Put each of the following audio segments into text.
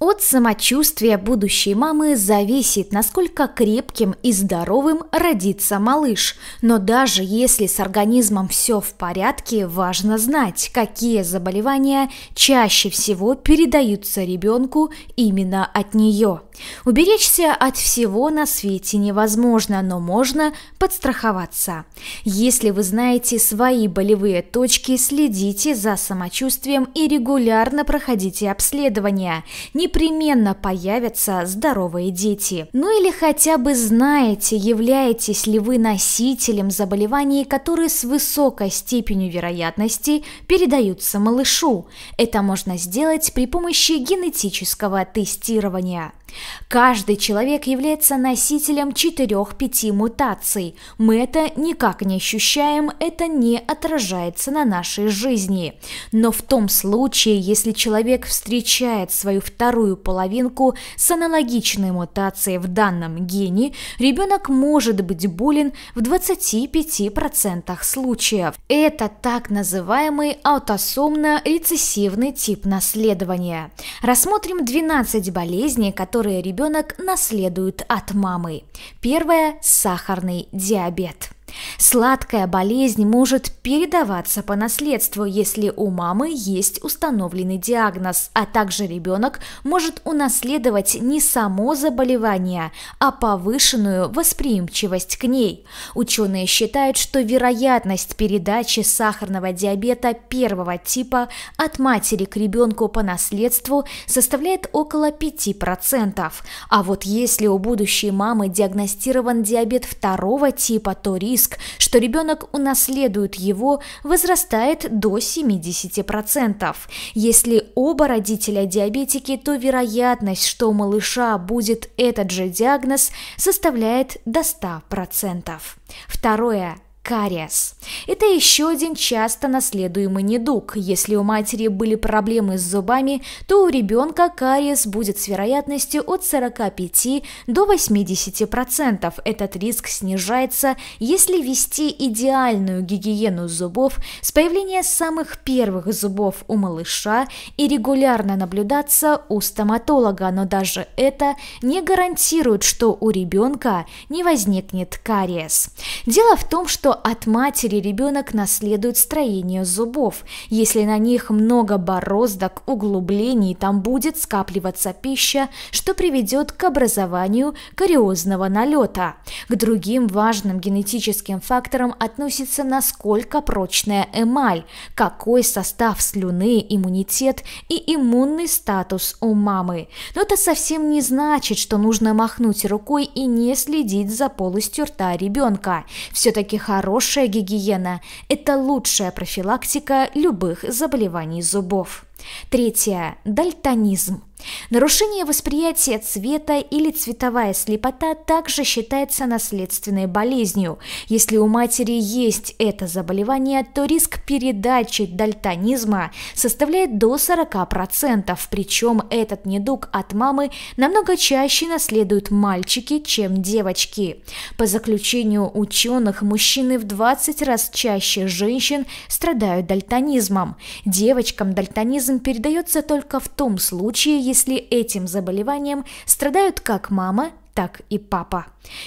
От самочувствия будущей мамы зависит, насколько крепким и здоровым родится малыш. Но даже если с организмом все в порядке, важно знать, какие заболевания чаще всего передаются ребенку именно от нее. Уберечься от всего на свете невозможно, но можно подстраховаться. Если вы знаете свои болевые точки, следите за самочувствием и регулярно проходите обследования. Непременно появятся здоровые дети. Ну или хотя бы знаете, являетесь ли вы носителем заболеваний, которые с высокой степенью вероятности передаются малышу. Это можно сделать при помощи генетического тестирования. Каждый человек является носителем 4-5 мутаций. Мы это никак не ощущаем, это не отражается на нашей жизни. Но в том случае, если человек встречает свою вторую половинку с аналогичной мутацией в данном гене, ребенок может быть болен в 25% случаев. Это так называемый аутосомно-рецессивный тип наследования. Рассмотрим 12 болезней, которые которые ребенок наследует от мамы. Первое – сахарный диабет. Сладкая болезнь может передаваться по наследству, если у мамы есть установленный диагноз, а также ребенок может унаследовать не само заболевание, а повышенную восприимчивость к ней. Ученые считают, что вероятность передачи сахарного диабета первого типа от матери к ребенку по наследству составляет около 5%. А вот если у будущей мамы диагностирован диабет второго типа, то риск риск, что ребенок унаследует его, возрастает до 70%. Если оба родителя диабетики, то вероятность, что у малыша будет этот же диагноз, составляет до 100%. Второе кариес. Это еще один часто наследуемый недуг. Если у матери были проблемы с зубами, то у ребенка кариес будет с вероятностью от 45 до 80%. Этот риск снижается, если вести идеальную гигиену зубов с появления самых первых зубов у малыша и регулярно наблюдаться у стоматолога, но даже это не гарантирует, что у ребенка не возникнет кариес. Дело в том, что что от матери ребенок наследует строение зубов. Если на них много бороздок, углублений, там будет скапливаться пища, что приведет к образованию кариозного налета. К другим важным генетическим факторам относится насколько прочная эмаль, какой состав слюны, иммунитет и иммунный статус у мамы. Но это совсем не значит, что нужно махнуть рукой и не следить за полостью рта ребенка. Все-таки хорошо Хорошая гигиена – это лучшая профилактика любых заболеваний зубов. Третье – дальтонизм. Нарушение восприятия цвета или цветовая слепота также считается наследственной болезнью. Если у матери есть это заболевание, то риск передачи дальтонизма составляет до 40%, причем этот недуг от мамы намного чаще наследуют мальчики, чем девочки. По заключению ученых, мужчины в 20 раз чаще женщин страдают дальтонизмом. Девочкам дальтонизм передается только в том случае, если этим заболеванием страдают как мама, так и папа.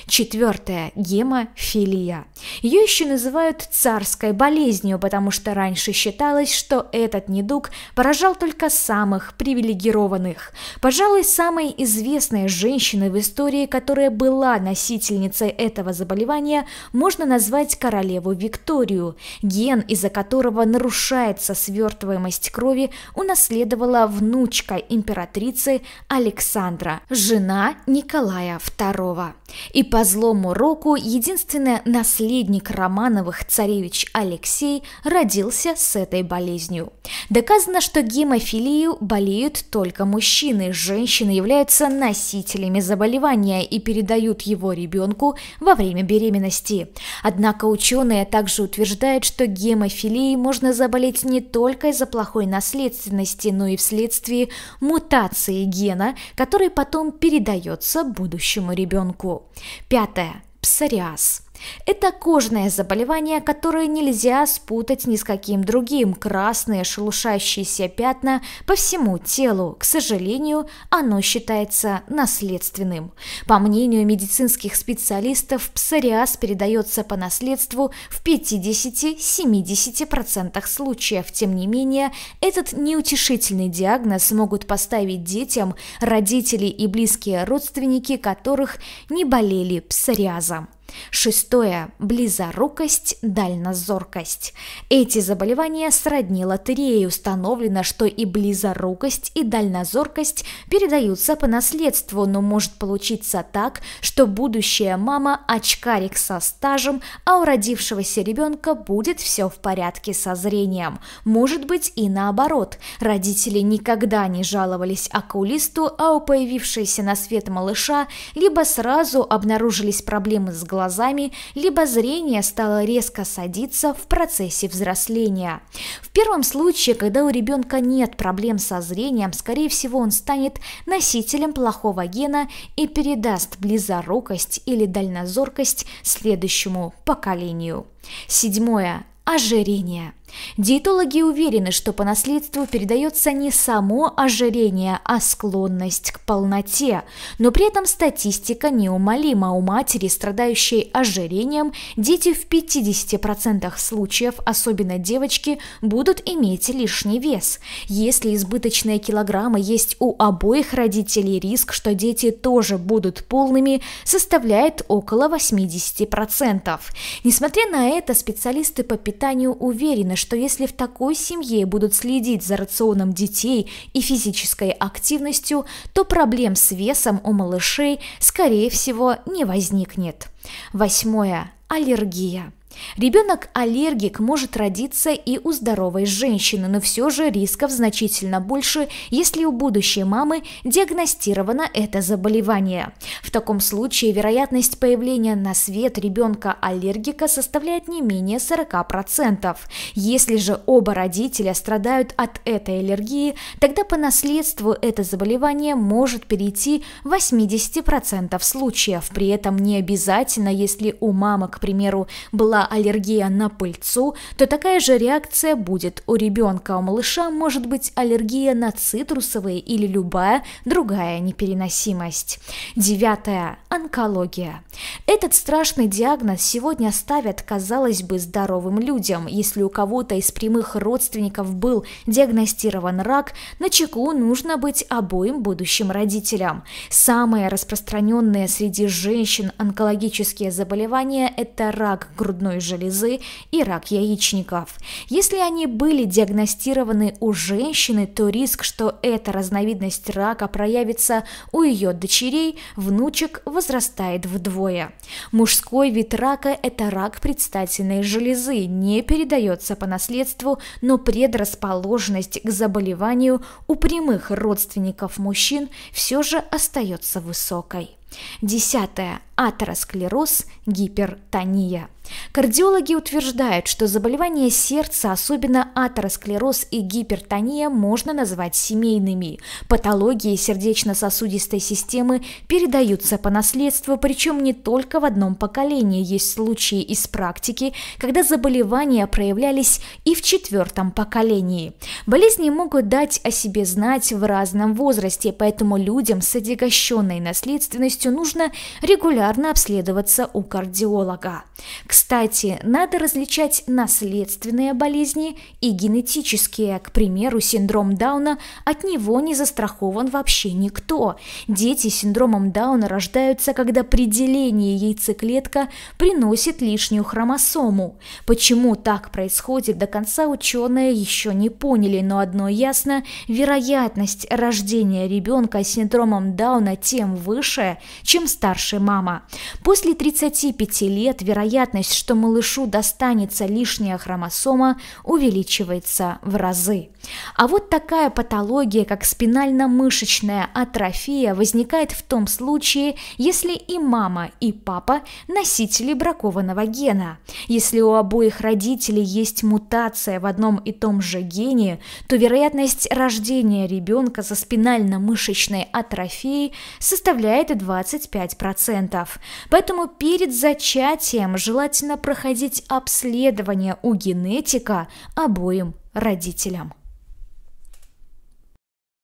Четвертое – гемофилия. Ее еще называют царской болезнью, потому что раньше считалось, что этот недуг поражал только самых привилегированных. Пожалуй, самой известной женщиной в истории, которая была носительницей этого заболевания, можно назвать королеву Викторию. Ген, из-за которого нарушается свертываемость крови, унаследовала внучка императрицы Александра, жена Николая II. И по злому року единственный наследник Романовых, царевич Алексей, родился с этой болезнью. Доказано, что гемофилию болеют только мужчины, женщины являются носителями заболевания и передают его ребенку во время беременности. Однако ученые также утверждают, что гемофилией можно заболеть не только из-за плохой наследственности, но и вследствие мутации гена, который потом передается будущему ребенку. Пятое. Псориаз. Это кожное заболевание, которое нельзя спутать ни с каким другим. Красные шелушащиеся пятна по всему телу. К сожалению, оно считается наследственным. По мнению медицинских специалистов, псориаз передается по наследству в 50-70% случаев. Тем не менее, этот неутешительный диагноз могут поставить детям родители и близкие родственники, которых не болели псориазом. Шестое – близорукость, дальнозоркость. Эти заболевания сродни лотереи. Установлено, что и близорукость, и дальнозоркость передаются по наследству, но может получиться так, что будущая мама – очкарик со стажем, а у родившегося ребенка будет все в порядке со зрением. Может быть и наоборот. Родители никогда не жаловались окулисту, а у появившейся на свет малыша либо сразу обнаружились проблемы с глазами, глазами, либо зрение стало резко садиться в процессе взросления. В первом случае, когда у ребенка нет проблем со зрением, скорее всего он станет носителем плохого гена и передаст близорукость или дальнозоркость следующему поколению. Седьмое. Ожирение. Диетологи уверены, что по наследству передается не само ожирение, а склонность к полноте, но при этом статистика неумолима. У матери, страдающей ожирением, дети в 50% случаев, особенно девочки, будут иметь лишний вес. Если избыточные килограммы есть у обоих родителей, риск, что дети тоже будут полными, составляет около 80%. Несмотря на это, специалисты по питанию уверены, что если в такой семье будут следить за рационом детей и физической активностью, то проблем с весом у малышей, скорее всего, не возникнет. Восьмое. Аллергия. Ребенок аллергик может родиться и у здоровой женщины, но все же рисков значительно больше, если у будущей мамы диагностировано это заболевание. В таком случае вероятность появления на свет ребенка аллергика составляет не менее 40%. Если же оба родителя страдают от этой аллергии, тогда по наследству это заболевание может перейти в 80% случаев. При этом не обязательно, если у мамы, к примеру, была аллергия на пыльцу, то такая же реакция будет у ребенка, у малыша может быть аллергия на цитрусовые или любая другая непереносимость. Девятое. Онкология. Этот страшный диагноз сегодня ставят, казалось бы, здоровым людям. Если у кого-то из прямых родственников был диагностирован рак, на чеку нужно быть обоим будущим родителям. Самые распространенные среди женщин онкологические заболевания – это рак грудной щитовидной железы и рак яичников. Если они были диагностированы у женщины, то риск, что эта разновидность рака проявится у ее дочерей, внучек, возрастает вдвое. Мужской вид рака – это рак предстательной железы, не передается по наследству, но предрасположенность к заболеванию у прямых родственников мужчин все же остается высокой. Десятое. Атеросклероз, гипертония. Кардиологи утверждают, что заболевания сердца, особенно атеросклероз и гипертония, можно назвать семейными. Патологии сердечно-сосудистой системы передаются по наследству, причем не только в одном поколении. Есть случаи из практики, когда заболевания проявлялись и в четвертом поколении. Болезни могут дать о себе знать в разном возрасте, поэтому людям с отягощенной наследственностью нужно регулярно обследоваться у кардиолога. К кстати, надо различать наследственные болезни и генетические. К примеру, синдром Дауна от него не застрахован вообще никто. Дети с синдромом Дауна рождаются, когда при делении яйцеклетка приносит лишнюю хромосому. Почему так происходит, до конца ученые еще не поняли, но одно ясно – вероятность рождения ребенка с синдромом Дауна тем выше, чем старше мама. После 35 лет вероятность вероятность, что малышу достанется лишняя хромосома, увеличивается в разы. А вот такая патология, как спинально-мышечная атрофия, возникает в том случае, если и мама, и папа носители бракованного гена. Если у обоих родителей есть мутация в одном и том же гене, то вероятность рождения ребенка со спинально-мышечной атрофией составляет 25%. Поэтому перед зачатием желательно обязательно проходить обследование у генетика обоим родителям.